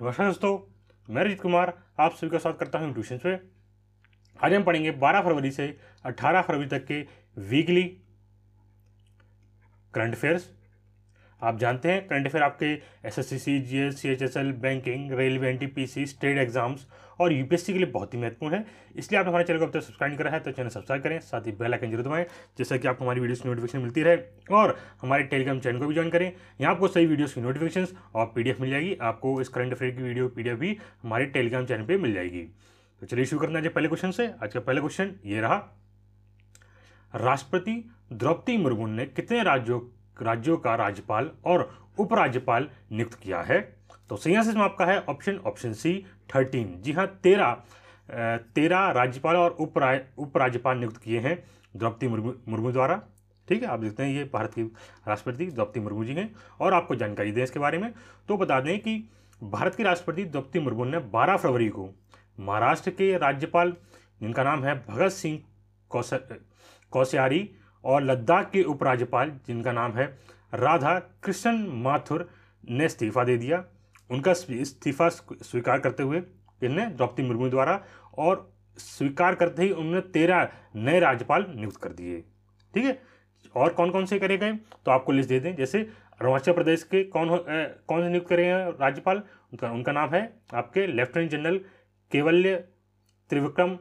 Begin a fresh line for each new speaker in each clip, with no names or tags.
नमस्कार दोस्तों मैं रजित कुमार आप सभी का स्वागत करता हूँ ट्यूशन पे आज हम पढ़ेंगे 12 फरवरी से 18 फरवरी तक के वीकली करंट अफेयर्स आप जानते हैं करंट अफेयर आपके S S C C G S C H S L banking railway N T P C state exams और यू पी एस सी के लिए बहुत ही महत्वपूर्ण है इसलिए आप हमारे चैनल को अब तक तो सब्सक्राइब करा है तो चैनल सब्सक्राइब करें साथ ही बेल आइकन जरूर दबाएं जैसा कि आपको हमारी वीडियोस की नोटिफिकेशन मिलती रहे और हमारे टेलीग्राम चैनल को भी ज्वाइन करें यहाँ आपको सही वीडियोज़ की नोटिफिकेशन और पी डी एफ मिल जाएगी आपको इस करंट अफेयर की वीडियो पी भी हमारे टेलीग्राम चैनल पर मिल जाएगी तो चलिए शुरू करना चाहिए पहले क्वेश्चन से आज का पहला क्वेश्चन ये रहा राष्ट्रपति द्रौपदी मुर्मू ने कितने राज्यों राज्यों का राज्यपाल और उपराज्यपाल नियुक्त किया है तो सही आंसर जो आपका है ऑप्शन ऑप्शन सी थर्टीन जी हाँ तेरह तेरह राज्यपाल और उपरा उपराज्यपाल नियुक्त किए हैं द्रौपदी मुर्मू मुर्मू द्वारा ठीक है आप देखते हैं ये भारत की राष्ट्रपति द्रौपदी मुर्मू जी हैं और आपको जानकारी दें इसके बारे में तो बता दें कि भारत के राष्ट्रपति द्रौपदी मुर्मू ने बारह फरवरी को महाराष्ट्र के राज्यपाल जिनका नाम है भगत सिंह कौश कौश्यारी और लद्दाख के उपराज्यपाल जिनका नाम है राधा कृष्ण माथुर ने इस्तीफा दे दिया उनका इस्तीफा स्वीकार करते हुए इनने द्रौपदी मुर्मू द्वारा और स्वीकार करते ही उन्होंने तेरह नए राज्यपाल नियुक्त कर दिए ठीक है और कौन कौन से करे गए तो आपको लिस्ट दे दें जैसे अरुणाचल प्रदेश के कौन हो, ए, कौन से नियुक्त करे हैं राज्यपाल उनका उनका नाम है आपके लेफ्टिनेंट जनरल केवल्य त्रिविक्रम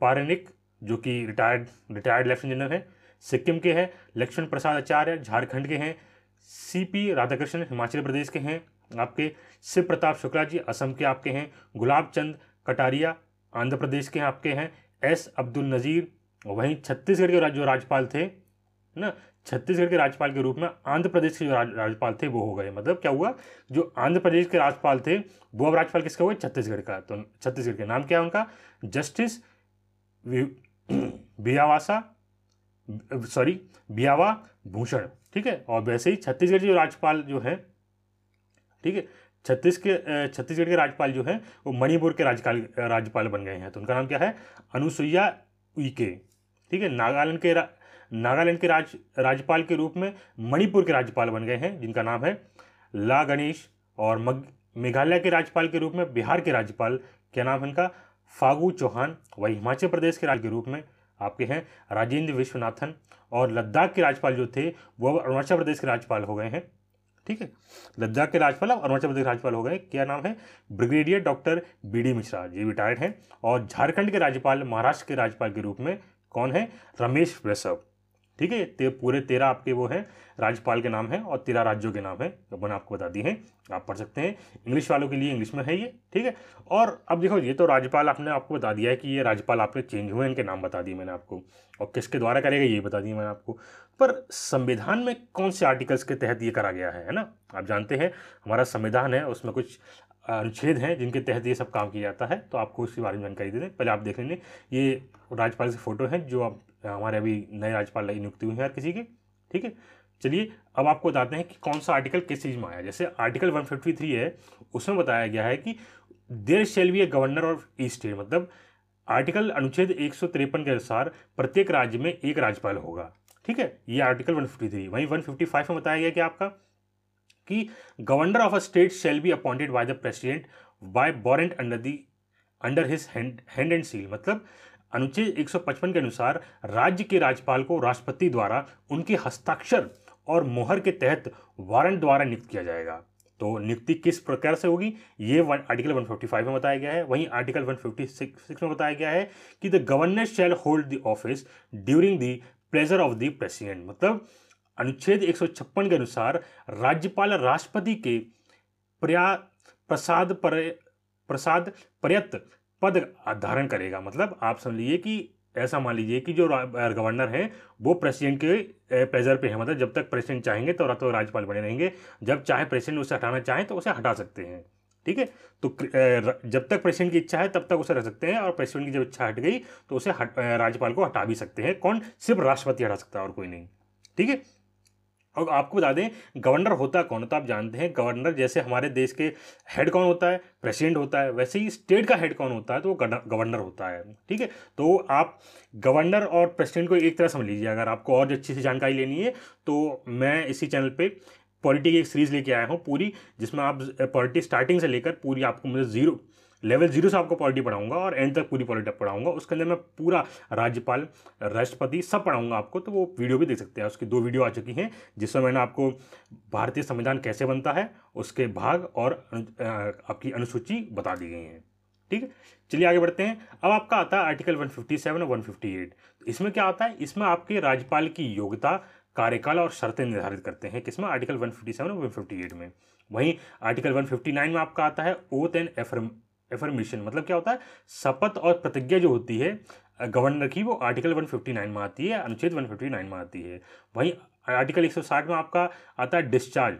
पारेनिक जो कि रिटायर्ड रिटायर्ड लेफ्टिनेंट जनरल हैं सिक्किम के हैं लक्ष्मण प्रसाद आचार्य झारखंड के हैं सी पी हिमाचल प्रदेश के हैं आपके शिव प्रताप शुक्ला जी असम के आपके हैं गुलाब चंद कटारिया आंध्र प्रदेश के आपके हैं एस अब्दुल नज़ीर वहीं छत्तीसगढ़ के जो राज्यपाल थे ना छत्तीसगढ़ के राज्यपाल के रूप में आंध्र प्रदेश के जो राज, राज्यपाल थे वो हो गए मतलब क्या हुआ जो आंध्र प्रदेश के राज्यपाल थे वो अब राज्यपाल किसके हुए छत्तीसगढ़ का तो छत्तीसगढ़ के नाम क्या है उनका जस्टिस बियावासा सॉरी बियावा भूषण ठीक है और वैसे ही छत्तीसगढ़ जो राज्यपाल जो है ठीक है छत्तीस के छत्तीसगढ़ के राज्यपाल जो है वो मणिपुर के राज्यपाल राज्यपाल बन गए हैं तो उनका नाम क्या है अनुसुईया उइके ठीक है नागालैंड के नागालैंड के राज राज्यपाल के रूप में मणिपुर के राज्यपाल बन गए हैं जिनका नाम है ला गणेश और मग मेघालय के राज्यपाल के रूप में बिहार के राज्यपाल क्या नाम है इनका फागू चौहान वही हिमाचल प्रदेश के राज्य के रूप में आपके हैं राजेंद्र विश्वनाथन और लद्दाख के राज्यपाल जो थे वो अब अरुणाचल प्रदेश के राज्यपाल हो गए हैं ठीक है लद्दाख के राज्यपाल अब अरुणाचल प्रदेश राज्यपाल हो गए क्या नाम है brigadier doctor B D Mishra ये रिटायर्ड हैं और झारखंड के राज्यपाल महाराष्ट्र के राज्यपाल के रूप में कौन है रमेश वैसव ठीक है ते, पूरे तेरह आपके वो हैं राज्यपाल के नाम है और तेरह राज्यों के नाम है तो मैंने आपको बता दी है आप पढ़ सकते हैं इंग्लिश वालों के लिए इंग्लिश में है ये ठीक है और अब देखो ये तो राज्यपाल आपने आपको बता दिया है कि ये राज्यपाल आपके चेंज हुए इनके नाम बता दिए मैंने आपको और किसके द्वारा करेगा ये बता दिया मैंने आपको पर संविधान में कौन से आर्टिकल्स के तहत ये करा गया है है ना आप जानते हैं हमारा संविधान है उसमें कुछ अनुच्छेद हैं जिनके तहत ये सब काम किया जाता है तो आपको उसके बारे में जानकारी दे दें पहले आप देख लेंगे ये राज्यपाल से फ़ोटो हैं जो आप हमारे अभी नए राज्यपाल नियुक्ति हुई है हर किसी की ठीक है चलिए अब आपको बताते हैं कि कौन सा आर्टिकल किस चीज़ में आया जैसे आर्टिकल 153 है उसमें बताया गया है कि there shall be a governor of each state मतलब आर्टिकल अनुच्छेद एक के अनुसार प्रत्येक राज्य में एक राज्यपाल होगा ठीक है ये आर्टिकल 153 फिफ्टी वहीं वन में बताया गया कि आपका कि governor of a state shall be appointed by the president by warrant under the under his hand hand and seal मतलब अनुच्छेद 155 के अनुसार राज्य के राज्यपाल को राष्ट्रपति द्वारा उनके हस्ताक्षर और मोहर के तहत वारंट द्वारा नियुक्त किया जाएगा तो नियुक्ति किस प्रकार से होगी ये वन, आर्टिकल 155 में बताया गया है वहीं आर्टिकल 156 में बताया गया है कि the governor shall hold the office during the pleasure of the president मतलब अनुच्छेद एक के अनुसार राज्यपाल राष्ट्रपति के प्रया प्रसाद पर प्रसाद पर्यत पद धारण करेगा मतलब आप समझ लीजिए कि ऐसा मान लीजिए कि जो गवर्नर है वो प्रेसिडेंट के प्रेजर पे है मतलब जब तक प्रेसिडेंट चाहेंगे तो तो राज्यपाल बने रहेंगे जब चाहे प्रेसिडेंट उसे हटाना चाहें तो उसे हटा सकते हैं ठीक है तो जब तक प्रेसिडेंट की इच्छा है तब तक उसे रह सकते हैं और प्रेसिडेंट की जब इच्छा हट गई तो उसे राज्यपाल को हटा भी सकते हैं कौन सिर्फ राष्ट्रपति हटा सकता है और कोई नहीं ठीक है और आपको बता दें गवर्नर होता कौन तो आप जानते हैं गवर्नर जैसे हमारे देश के हेड कौन होता है प्रेसिडेंट होता है वैसे ही स्टेट का हेड कौन होता है तो वो गवर्नर होता है ठीक है तो आप गवर्नर और प्रेसिडेंट को एक तरह समझ लीजिए अगर आपको और अच्छी सी जानकारी लेनी है तो मैं इसी चैनल पर पॉलिटी की एक सीरीज़ लेके आया हूँ पूरी जिसमें आप पॉलिटी स्टार्टिंग से लेकर पूरी आपको मुझे जीरो लेवल जीरो से आपको पॉलिटी पढ़ाऊंगा और एंड तक पूरी पॉलिटी पढ़ाऊंगा उसके अंदर मैं पूरा राज्यपाल राष्ट्रपति सब पढ़ाऊंगा आपको तो वो वीडियो भी देख सकते हैं उसकी दो वीडियो आ चुकी हैं जिसमें मैंने आपको भारतीय संविधान कैसे बनता है उसके भाग और आपकी अनुसूची बता दी गई हैं ठीक है चलिए आगे बढ़ते हैं अब आपका आता है आर्टिकल वन और तो इसमें क्या आता है इसमें आपके राज्यपाल की योग्यता कार्यकाल और शर्तें निर्धारित करते हैं किसमें आर्टिकल 157 और 158 में वहीं आर्टिकल 159 में आपका आता है ओथ एंड एफर्म एफर्मेशन मतलब क्या होता है शपथ और प्रतिज्ञा जो होती है गवर्नर की वो आर्टिकल 159 में आती है अनुच्छेद 159 में आती है वहीं आर्टिकल 160 में आपका आता है डिस्चार्ज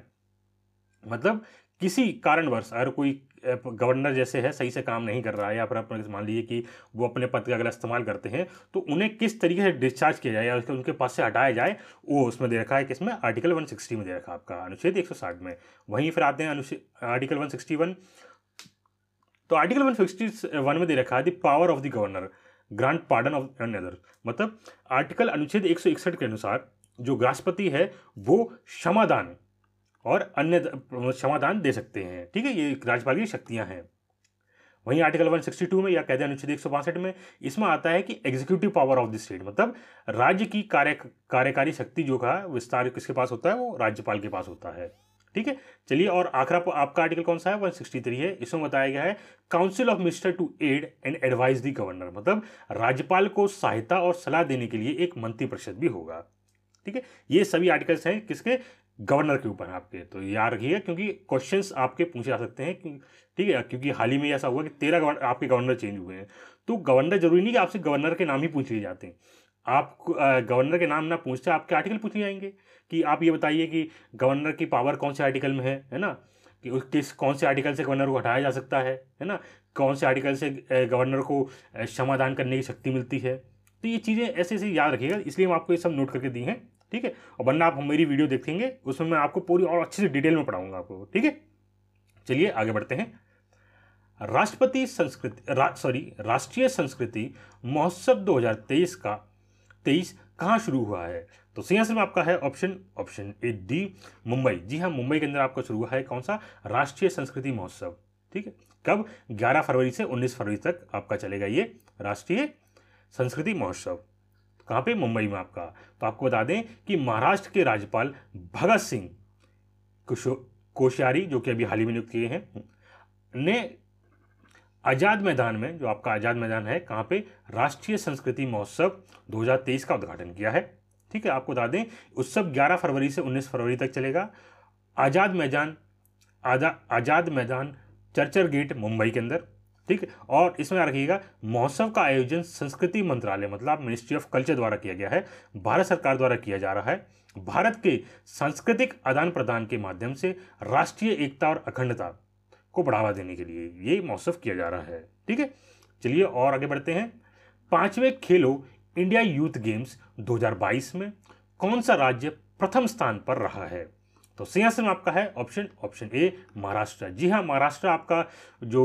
मतलब किसी कारणवश अगर कोई गवर्नर जैसे है सही से काम नहीं कर रहा है या फिर आप मान लीजिए कि वो अपने पद का अगर इस्तेमाल करते हैं तो उन्हें किस तरीके से डिस्चार्ज किया जाए या उसके उनके पास से हटाया जाए वो उसमें दे रखा है किसमें आर्टिकल 160 में दे रखा है आपका अनुच्छेद 160 में वहीं फिर आते हैं अनुच्छेद आर्टिकल 161 तो आर्टिकल वन सिक्सटी वन में दे रखा है the power of the governor grant pardon of and other मतलब आर्टिकल अनुच्छेद एक सौ इकसठ के अनुसार जो राष्ट्रपति है वो क्षमादान और अन्य क्षमादान दे सकते हैं ठीक है ये राज्यपाल की शक्तियाँ हैं वहीं आर्टिकल 162 में या कहते हैं अनुच्छेद एक में इसमें आता है कि executive power of the state मतलब राज्य की कार्य कार्यकारी शक्ति जो का विस्तार किसके पास होता है वो राज्यपाल के पास होता है ठीक है चलिए और आखिर आपका आर्टिकल कौन सा है थ्री है इसमें बताया गया है council of minister to aid and advise the governor मतलब राज्यपाल को सहायता और सलाह देने के लिए एक मंत्रिपरिषद भी होगा ठीक है ये सभी आर्टिकल्स हैं किसके गवर्नर के ऊपर आपके तो याद है क्योंकि क्वेश्चंस आपके पूछे जा सकते हैं ठीक है क्योंकि हाल ही में ऐसा हुआ कि तेरह आपके गवर्नर चेंज हुए हैं तो गवर्नर जरूरी नहीं कि आपसे गवर्नर के नाम ही पूछ लिए जाते हैं आप गवर्नर के नाम ना पूछते आपके आर्टिकल पूछे जाएंगे कि आप ये बताइए कि गवर्नर की पावर कौन से आर्टिकल में है है ना कि उस किस कौन से आर्टिकल से गवर्नर को हटाया जा सकता है है ना कौन से आर्टिकल से गवर्नर को क्षमादान करने की शक्ति मिलती है तो ये चीज़ें ऐसे ऐसे याद रखिएगा इसलिए हम आपको ये सब नोट करके दी हैं ठीक है और वरना आप मेरी वीडियो देखेंगे उसमें मैं आपको पूरी और अच्छे से डिटेल में पढ़ाऊंगा आपको ठीक है चलिए आगे बढ़ते हैं राष्ट्रपति संस्कृति रा, सॉरी राष्ट्रीय संस्कृति महोत्सव 2023 का तेईस कहाँ शुरू हुआ है तो सही आंसर में आपका है option option A D Mumbai जी हाँ मुंबई के अंदर आपका शुरू हुआ है कौन सा राष्ट्रीय संस्कृति महोत्सव ठीक है कब 11 फरवरी से 19 फरवरी तक आपका चलेगा ये राष्ट्रीय संस्कृति महोत्सव कहाँ पे मुंबई में आपका तो आपको बता दें कि महाराष्ट्र के राज्यपाल भगत सिंह कोश्यारी जो कि अभी हाल ही में नियुक्त किए हैं ने आज़ाद मैदान में जो आपका आज़ाद मैदान है कहाँ पे राष्ट्रीय संस्कृति महोत्सव 2023 का उद्घाटन किया है ठीक है आपको बता दें उत्सव 11 फरवरी से 19 फरवरी तक चलेगा आज़ाद मैदान आजा आज़ाद मैदान चर्चर गेट मुंबई के अंदर ठीक और इसमें याद रखिएगा महोत्सव का आयोजन संस्कृति मंत्रालय मतलब मिनिस्ट्री ऑफ कल्चर द्वारा किया गया है भारत सरकार द्वारा किया जा रहा है भारत के सांस्कृतिक आदान प्रदान के माध्यम से राष्ट्रीय एकता और अखंडता को बढ़ावा देने के लिए ये महोत्सव किया जा रहा है ठीक है चलिए और आगे बढ़ते हैं पांचवें खेलो इंडिया यूथ गेम्स 2022 में कौन सा राज्य प्रथम स्थान पर रहा है तो सही आपका है ऑप्शन ऑप्शन ए महाराष्ट्र जी हाँ महाराष्ट्र आपका जो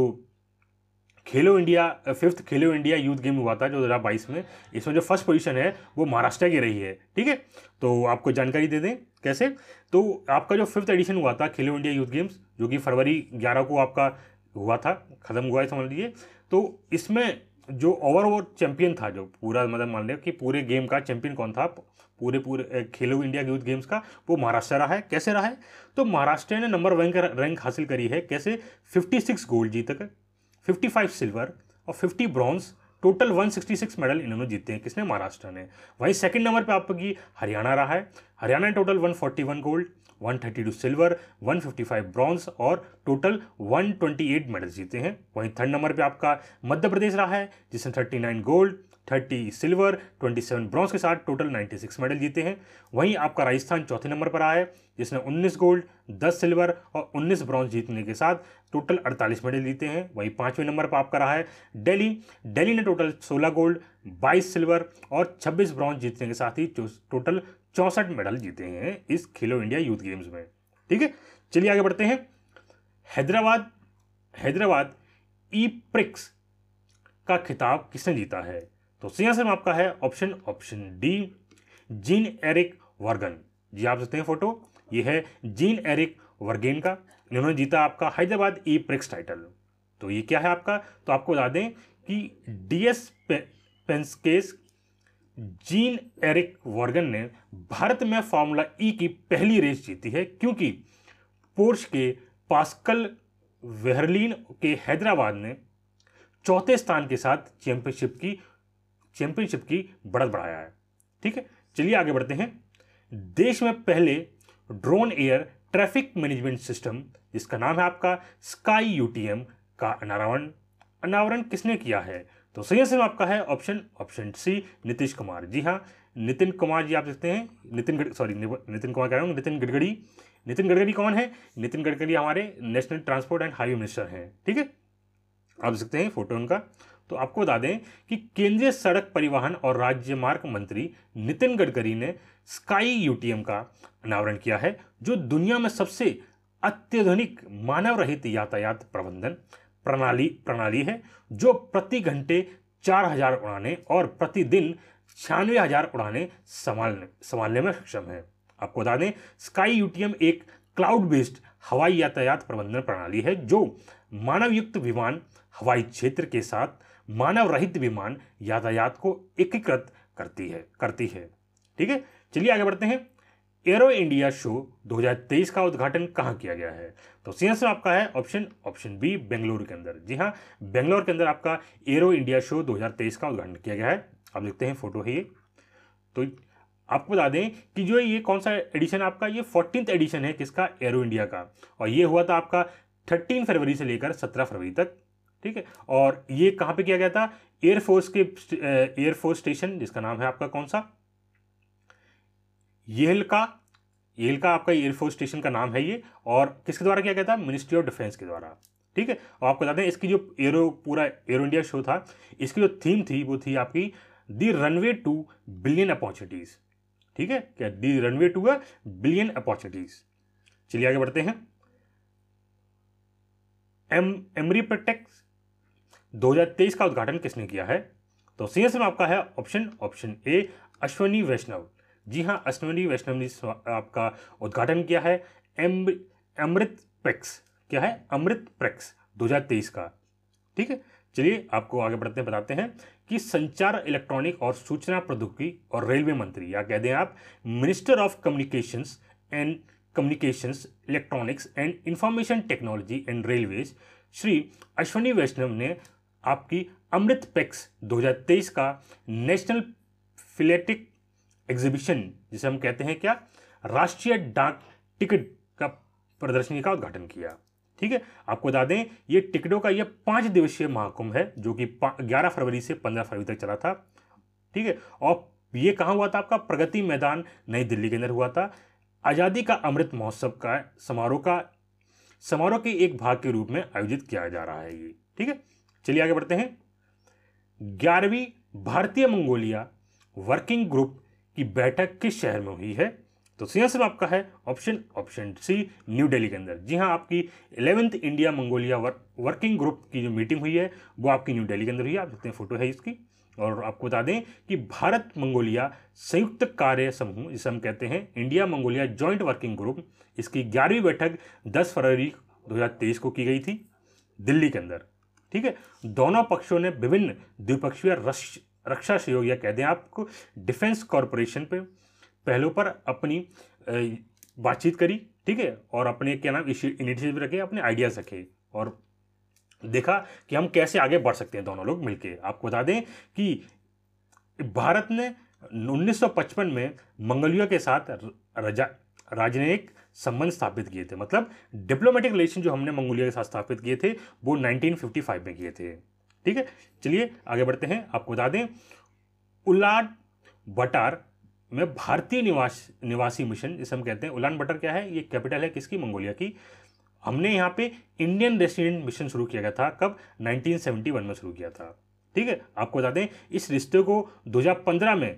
Khelo India fifth Khelo India youth game हुआ था जो 2022 में इसमें जो फर्स्ट पोजीशन है वो महाराष्ट्र की रही है ठीक है तो आपको जानकारी दे दें कैसे तो आपका जो फिफ्थ एडिशन हुआ था खेलो इंडिया यूथ गेम्स जो कि फरवरी 11 को आपका हुआ था ख़त्म हुआ है समझ लीजिए तो इसमें जो ओवरऑल चैंपियन था जो पूरा मतलब मान लिया कि पूरे गेम का चैंपियन कौन था पूरे पूरे खेलो इंडिया यूथ गेम्स का वो महाराष्ट्र रहा है कैसे रहा है तो महाराष्ट्र ने नंबर वन का रैंक हासिल करी है कैसे 56 गोल्ड जीत कर फाइव सिल्वर और फिफ्टी ब्रॉन्ज टोटल 166 मेडल इन्होंने जीते हैं किसने महाराष्ट्र ने वहीं सेकंड नंबर पे आपकी हरियाणा रहा है हरियाणा ने total 141 gold one thirty two silver one fifty five bronze और total one twenty eight medal जीते हैं वहीं थर्ड नंबर पे आपका मध्य प्रदेश रहा है जिसने thirty nine gold thirty silver twenty seven bronze के साथ टोटल नाइन्टी सिक्स मेडल जीते हैं वहीं आपका राजस्थान चौथे नंबर पर आया है जिसने उन्नीस गोल्ड दस सिल्वर और उन्नीस ब्रॉन्ज जीतने के साथ टोटल अड़तालीस मेडल जीते हैं वहीं पाँचवें नंबर पर आपका रहा है डेली डेली ने टोटल सोलह गोल्ड बाईस सिल्वर और छब्बीस ब्रॉन्ज जीतने के साथ ही टोटल चौंसठ मेडल जीते हैं इस खेलो इंडिया यूथ गेम्स में ठीक है चलिए आगे बढ़ते हैं हैदराबाद हैदराबाद ई प्रिक्स का खिताब किसने जीता है तो सही आंसर आपका है option option D Jean Eric Vergne जी आप सकते हैं फोटो ये है जीन एरिक वर्गेन का इन्होंने जीता आपका हैदराबाद ई प्रिक्स टाइटल तो ये क्या है आपका तो आपको बता दें कि D S Penske's Jean Eric Vergne ने भारत में फार्मूला ई की पहली रेस जीती है क्योंकि पोर्श के पास्कल वेहरलिन के हैदराबाद ने चौथे स्थान के साथ चैंपियनशिप की चैंपियनशिप की बढ़त बढ़ाया है ठीक है चलिए आगे बढ़ते हैं देश में पहले drone air traffic management system जिसका नाम है आपका स्काई यूटीएम का अनावरण अनावरण किसने किया है तो सही आंसर आपका है option option C Nitish Kumar ji हाँ नितिन कुमार जी आप देखते हैं नितिन सॉरी नितिन कुमार कह रहा हूँ नितिन गडकरी नितिन गडकरी कौन है नितिन गडकरी हमारे national transport and highway minister हैं ठीक है आप सकते हैं फोटो उनका तो आपको बता दें कि केंद्रीय सड़क परिवहन और राज्य मार्ग मंत्री नितिन गडकरी ने स्काई यूटीएम का अनावरण किया है जो दुनिया में सबसे अत्याधुनिक मानव रहित यातायात प्रबंधन प्रणाली प्रणाली है जो प्रति घंटे चार हजार उड़ाने और प्रतिदिन छियानवे हजार उड़ाने संभालने संभालने में सक्षम है आपको बता दें स्काई यूटीएम एक क्लाउड बेस्ड हवाई यातायात प्रबंधन प्रणाली है जो मानवयुक्त विमान हवाई क्षेत्र के साथ मानव रहित विमान यातायात को एकीकृत करती है करती है ठीक है चलिए आगे बढ़ते हैं एरो इंडिया शो 2023 का उद्घाटन कहाँ किया गया है तो सी आंसर आपका है ऑप्शन ऑप्शन बी बेंगलोर के अंदर जी हाँ बेंगलोर के अंदर आपका एरो इंडिया शो 2023 का उद्घाटन किया गया है आप देखते हैं फोटो है ये तो आपको बता दें कि जो ये कौन सा एडिशन आपका ये फोर्टीन एडिशन है किसका एरो इंडिया का और ये हुआ था आपका थर्टीन फरवरी से लेकर सत्रह फरवरी तक ठीक है और ये कहाँ पे किया गया था एयरफोर्स के एयरफोर्स स्टेशन जिसका नाम है आपका कौन सा येल का येल का आपका एयरफोर्स स्टेशन का नाम है ये और किसके द्वारा किया गया था मिनिस्ट्री ऑफ डिफेंस के द्वारा ठीक है और आपको बताते हैं इसकी जो एरो पूरा एयरो इंडिया शो था इसकी जो थीम थी वो थी आपकी the runway to billion opportunities ठीक है क्या the runway to a billion opportunities चलिए आगे बढ़ते हैं एम एमरी प्रोटेक्ट तेईस का उद्घाटन किसने किया है तो सीएसएम आपका है option option A Ashwini Vaishnaw ji हाँ अष्टमी वैष्णव ने आपका उद्घाटन किया है एम अमृत प्रेक्स क्या है अमृत प्रेक्स 2023 का ठीक है चलिए आपको आगे बढ़ते हैं बताते हैं कि संचार इलेक्ट्रॉनिक और सूचना प्रौद्योगिकी और रेलवे मंत्री या कह दें आप minister of communications and communications electronics and information technology and railways Shri Ashwini Vaishnaw ने आपकी अमृत पैक्स 2023 का नेशनल फिलेटिक एग्जीबिशन जिसे हम कहते हैं क्या राष्ट्रीय डाक टिकट का प्रदर्शनी का उद्घाटन किया ठीक है आपको बता दें ये टिकटों का यह पांच दिवसीय महाकुंभ है जो कि ग्यारह फरवरी से पंद्रह फरवरी तक चला था ठीक है और ये कहाँ हुआ था आपका प्रगति मैदान नई दिल्ली के अंदर हुआ था आज़ादी का अमृत महोत्सव का समारोह का समारोह के एक भाग के रूप में आयोजित किया जा रहा है ये ठीक है चलिए आगे बढ़ते हैं ग्यारहवीं भारतीय मंगोलिया वर्किंग ग्रुप की बैठक किस शहर में हुई है तो सही आपका है option option C new Delhi के अंदर जी हाँ आपकी eleventh India Mongolia work, working group की जो मीटिंग हुई है वो आपकी न्यू दिल्ली के अंदर हुई है आप देखते हैं फोटो है इसकी और आपको बता दें कि भारत मंगोलिया संयुक्त कार्य समूह जिसे हम कहते हैं India Mongolia joint working group इसकी ग्यारहवीं बैठक दस फरवरी दो को की गई थी दिल्ली के अंदर ठीक है दोनों पक्षों ने विभिन्न द्विपक्षीय रक्षा सहयोग या कह दें आपको डिफेंस कॉरपोरेशन पे पहलों पर अपनी बातचीत करी ठीक है और अपने क्या नाम इनिशिएटिव रखे अपने आइडियाज़ रखे और देखा कि हम कैसे आगे बढ़ सकते हैं दोनों लोग मिलकर आपको बता दें कि भारत ने 1955 में मंगोलिया के साथ राजनयिक संबंध स्थापित किए थे मतलब डिप्लोमेटिक रिलेशन जो हमने मंगोलिया के साथ स्थापित किए थे वो 1955 में किए थे ठीक है चलिए आगे बढ़ते हैं आपको बता दें उलान बटार में भारतीय निवास निवासी मिशन जिसे हम कहते हैं उलान बटार क्या है ये कैपिटल है किसकी मंगोलिया की हमने यहाँ पे इंडियन रेसिडेंट मिशन शुरू किया गया था कब 1971 में शुरू किया था ठीक है आपको बता दें इस रिश्ते को 2015 में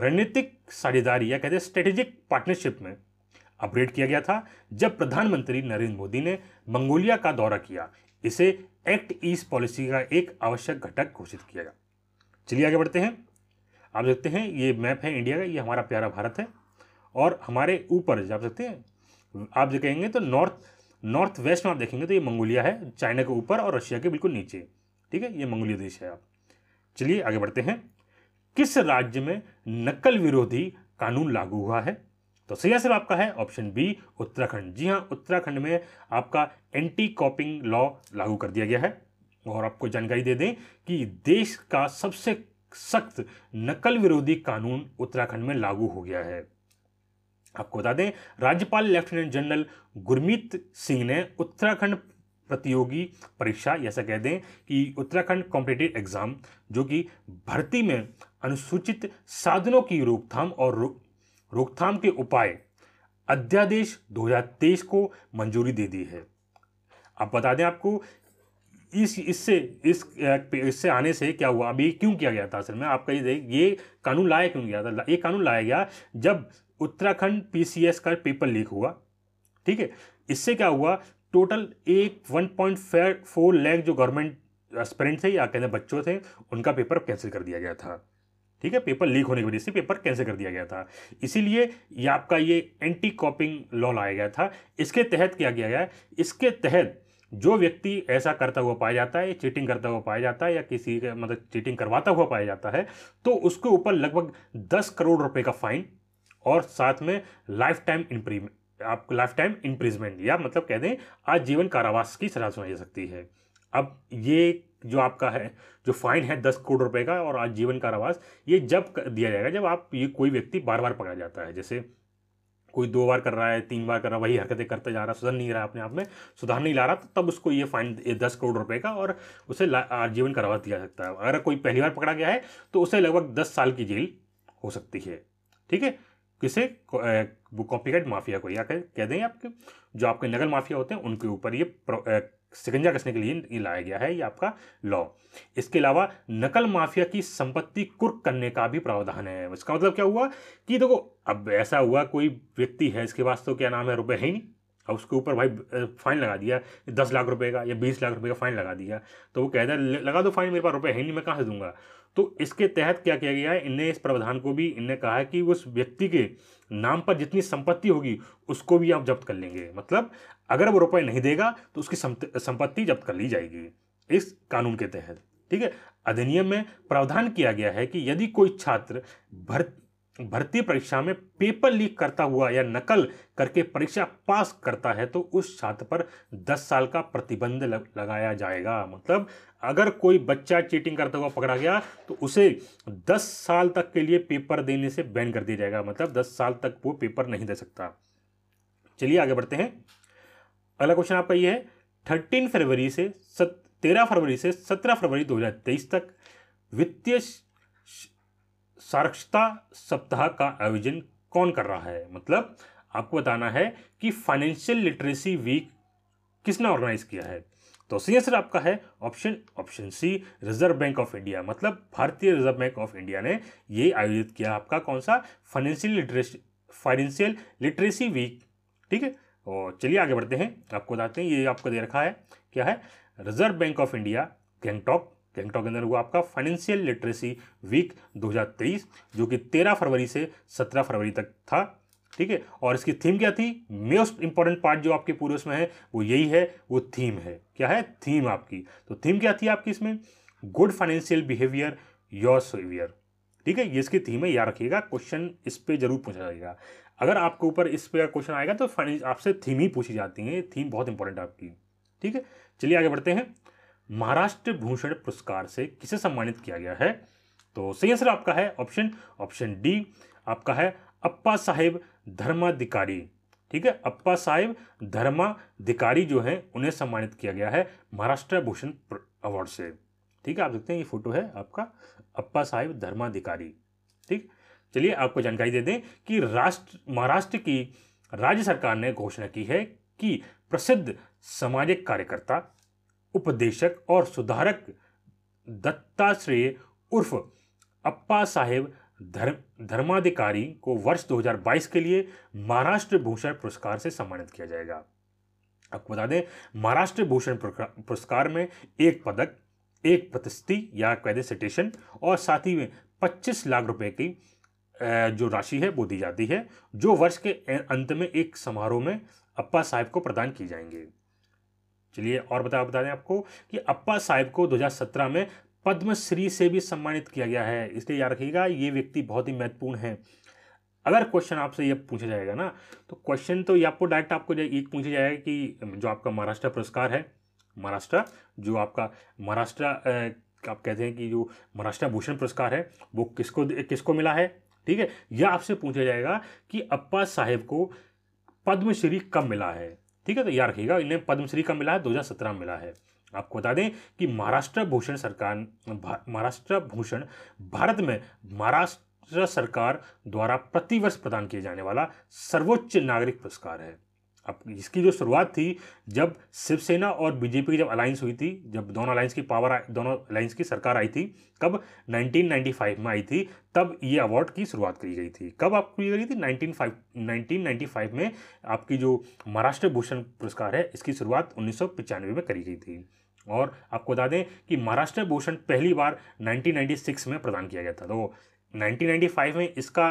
रणनीतिक साझेदारी या कहते हैं स्ट्रेटेजिक पार्टनरशिप में अपडेट किया गया था जब प्रधानमंत्री नरेंद्र मोदी ने मंगोलिया का दौरा किया इसे एक्ट ईस्ट पॉलिसी का एक आवश्यक घटक घोषित किया गया चलिए आगे बढ़ते हैं आप देखते हैं ये मैप है इंडिया का ये हमारा प्यारा भारत है और हमारे ऊपर आप सकते हैं आप जो कहेंगे तो नॉर्थ नॉर्थ वेस्ट में आप देखेंगे तो ये मंगोलिया है चाइना के ऊपर और रशिया के बिल्कुल नीचे ठीक है ये मंगोलिया देश है आप चलिए आगे बढ़ते हैं किस राज्य में नकल विरोधी कानून लागू हुआ है तो सही आंसर आपका है ऑप्शन बी उत्तराखंड जी हाँ उत्तराखंड में आपका एंटी कॉपिंग लॉ लागू कर दिया गया है और आपको जानकारी दे दें कि देश का सबसे सख्त नकल विरोधी कानून उत्तराखंड में लागू हो गया है आपको बता दें राज्यपाल लेफ्टिनेंट जनरल गुरमीत सिंह ने उत्तराखंड प्रतियोगी परीक्षा ऐसा कह दें कि उत्तराखंड कॉम्पिटेटिव एग्ज़ाम जो कि भर्ती में अनुसूचित साधनों की रोकथाम और रोकथाम के उपाय अध्यादेश 2023 को मंजूरी दे दी है अब बता दें आपको इस इससे इस इससे आने से क्या हुआ अभी क्यों किया गया था असल में आपका ये ये कानून लाया क्यों गया था ये कानून लाया गया जब उत्तराखंड पीसीएस का पेपर लीक हुआ ठीक है इससे क्या हुआ टोटल एक वन पॉइंट फोर लैख जो गवर्नमेंट एस्परेंट थे या कहते बच्चों थे उनका पेपर कैंसिल कर दिया गया था ठीक है पेपर लीक होने की वजह से पेपर कैंसिल कर दिया गया था इसीलिए ये आपका ये एंटी कॉपिंग लॉ लाया गया था इसके तहत क्या किया गया इसके तहत जो व्यक्ति ऐसा करता हुआ पाया जाता है चीटिंग करता हुआ पाया जाता है या किसी का मतलब चीटिंग करवाता हुआ पाया जाता है तो उसके ऊपर लगभग दस करोड़ रुपए का फाइन और साथ में लाइफ टाइम इंप्रीमेंट आपको लाइफ टाइम इंप्रीजमेंट या मतलब कह दें आज जीवन कारावास की सजा सुनाई जा सकती है अब ये जो आपका है जो फाइन है दस करोड़ रुपए का और आज जीवन कारावास ये जब दिया जाएगा जब आप ये कोई व्यक्ति बार बार पकड़ा जाता है जैसे कोई दो बार कर रहा है तीन बार कर रहा है वही हरकतें करते जा रहा है सुधर नहीं रहा अपने आप में सुधार नहीं ला रहा तो तब उसको ये फाइन दस करोड़ रुपए का और उसे आजीवन कारावास दिया सकता है अगर कोई पहली बार पकड़ा गया है तो उसे लगभग दस साल की जेल हो सकती है ठीक है किसे कॉपीराइट माफिया को या कह दें आपके जो आपके नगर माफिया होते हैं उनके ऊपर ये सिकंजा कसने के लिए ये लाया गया है ये आपका लॉ इसके अलावा नकल माफिया की संपत्ति कुर्क करने का भी प्रावधान है इसका मतलब क्या हुआ कि देखो अब ऐसा हुआ कोई व्यक्ति है इसके पास तो क्या नाम है रुपए है ही नहीं अब उसके ऊपर भाई फाइन लगा दिया दस लाख रुपए का या बीस लाख रुपए का फाइन लगा दिया तो वो कहता है लगा दो फाइन मेरे पास रुपए है नहीं मैं कहाँ से दूंगा तो इसके तहत क्या किया गया है इनने इस प्रावधान को भी इनने कहा है कि उस व्यक्ति के नाम पर जितनी संपत्ति होगी उसको भी आप जब्त कर लेंगे मतलब अगर वो रुपए नहीं देगा तो उसकी संपत्ति जब्त कर ली जाएगी इस कानून के तहत ठीक है अधिनियम में प्रावधान किया गया है कि यदि कोई छात्र भर भर्ती परीक्षा में पेपर लीक करता हुआ या नकल करके परीक्षा पास करता है तो उस छात्र पर 10 साल का प्रतिबंध लगाया जाएगा मतलब अगर कोई बच्चा चीटिंग करता हुआ पकड़ा गया तो उसे 10 साल तक के लिए पेपर देने से बैन कर दिया जाएगा मतलब 10 साल तक वो पेपर नहीं दे सकता चलिए आगे बढ़ते हैं अगला क्वेश्चन आपका ये है थर्टीन फरवरी से सत तेरह फरवरी से सत्रह फरवरी तेईस तक वित्तीय साक्षरता सप्ताह का आयोजन कौन कर रहा है मतलब आपको बताना है कि फाइनेंशियल लिटरेसी वीक किसने ऑर्गेनाइज किया है तो सही आंसर आपका है option option C reserve bank of India मतलब भारतीय रिजर्व बैंक ऑफ इंडिया ने ये आयोजित किया आपका कौन सा financial literacy financial literacy week ठीक है और चलिए आगे बढ़ते हैं आपको बताते हैं ये आपको दे रखा है क्या है reserve bank of India Gangtok Gangtok के अंदर हुआ आपका फाइनेंशियल लिटरेसी वीक 2023 जो कि 13 फरवरी से 17 फरवरी तक था ठीक है और इसकी थीम क्या थी मोस्ट इंपॉर्टेंट पार्ट जो आपके पूर्व उसमें है वो यही है वो थीम है क्या है थीम आपकी तो थीम क्या थी आपकी इसमें good financial behaviour your saviour ठीक है ये इसकी थीम है याद रखिएगा क्वेश्चन इस पर जरूर पूछा जाएगा अगर आपके ऊपर इस पर क्वेश्चन आएगा तो फाइनेंस आपसे थीम ही पूछी जाती है थीम बहुत इंपॉर्टेंट आपकी ठीक है चलिए आगे बढ़ते हैं महाराष्ट्र भूषण पुरस्कार से किसे सम्मानित किया गया है तो सही आंसर आपका है ऑप्शन ऑप्शन डी आपका है अप्पा साहेब धर्माधिकारी ठीक है अप्पा साहेब धर्माधिकारी जो हैं उन्हें सम्मानित किया गया है महाराष्ट्र भूषण अवार्ड से ठीक है आप देखते हैं ये फोटो है आपका अप्पा साहेब धर्माधिकारी ठीक चलिए आपको जानकारी दे दें कि राष्ट्र महाराष्ट्र की राज्य सरकार ने घोषणा की है कि प्रसिद्ध सामाजिक कार्यकर्ता उपदेशक और सुधारक दत्ताश्रेय उर्फ अप्पा साहेब धर्म धर्माधिकारी को वर्ष 2022 के लिए महाराष्ट्र भूषण पुरस्कार से सम्मानित किया जाएगा आपको बता दें महाराष्ट्र भूषण पुरस्कार में एक पदक एक प्रतिशति या दें सिटेशन और साथ ही में पच्चीस लाख रुपए की जो राशि है वो दी जाती है जो वर्ष के अंत में एक समारोह में अप्पा साहब को प्रदान की जाएंगे चलिए और बता बता दें आपको कि अप्पा साहब को 2017 में पद्मश्री से भी सम्मानित किया गया है इसलिए याद रखिएगा ये व्यक्ति बहुत ही महत्वपूर्ण है अगर क्वेश्चन आपसे ये पूछा जाएगा ना तो क्वेश्चन तो ये आपको डायरेक्ट आपको एक पूछा जाएगा कि जो आपका महाराष्ट्र पुरस्कार है महाराष्ट्र जो आपका महाराष्ट्र आप कहते हैं कि जो महाराष्ट्र भूषण पुरस्कार है वो किसको किसको मिला है ठीक है यह आपसे पूछा जाएगा कि अप्पा साहेब को पद्मश्री कब मिला है ठीक है तो याद रखिएगा इन्हें पद्मश्री कब मिला है दो में मिला है आपको बता दें कि महाराष्ट्र भूषण सरकार महाराष्ट्र भूषण भारत में महाराष्ट्र सरकार द्वारा प्रतिवर्ष प्रदान किए जाने वाला सर्वोच्च नागरिक पुरस्कार है अब इसकी जो शुरुआत थी जब शिवसेना और बीजेपी की जब अलायंस हुई थी जब दोनों अलायंस की पावर आ, दोनों अलायंस की सरकार आई थी कब 1995 में आई थी तब ये अवार्ड की शुरुआत करी गई थी कब आपको की गई थी 195 1995 में आपकी जो महाराष्ट्र भूषण पुरस्कार है इसकी शुरुआत उन्नीस में करी गई थी और आपको बता दें कि महाराष्ट्र भूषण पहली बार 1996 में प्रदान किया गया था तो 1995 में इसका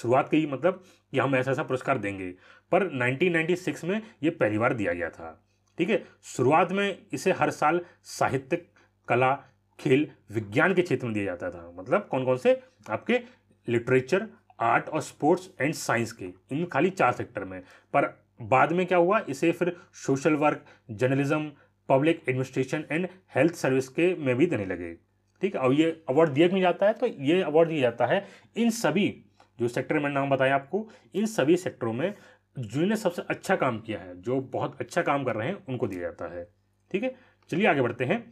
शुरुआत की मतलब कि हम ऐसा ऐसा पुरस्कार देंगे पर 1996 में ये पहली बार दिया गया था ठीक है शुरुआत में इसे हर साल साहित्य कला खेल विज्ञान के क्षेत्र में दिया जाता था मतलब कौन कौन से आपके लिटरेचर आर्ट और स्पोर्ट्स एंड साइंस के इन खाली चार सेक्टर में पर बाद में क्या हुआ इसे फिर social work journalism public administration and health service के में भी देने लगे ठीक है और ये अवार्ड दिया क्यों जाता है तो ये अवार्ड दिया जाता है इन सभी जो सेक्टर मैंने नाम बताया आपको इन सभी सेक्टरों में जिन्होंने सबसे अच्छा काम किया है जो बहुत अच्छा काम कर रहे हैं उनको दिया जाता है ठीक है चलिए आगे बढ़ते हैं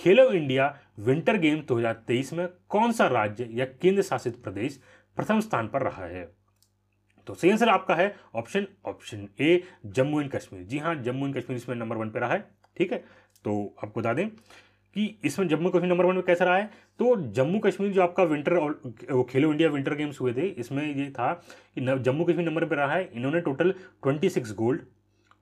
खेलो इंडिया विंटर गेम 2023 में कौन सा राज्य या केंद्र शासित प्रदेश प्रथम स्थान पर रहा है तो सही आंसर आपका है option option A Jammu and Kashmir ji हाँ जम्मू एंड कश्मीर इसमें नंबर वन पर रहा है ठीक है तो आपको बता दें कि इसमें जम्मू कश्मीर नंबर वन में कैसा रहा है तो जम्मू कश्मीर जो आपका विंटर और वो खेलो इंडिया विंटर गेम्स हुए थे इसमें ये था कि जम्मू कश्मीर नंबर पर रहा है इन्होंने total twenty six gold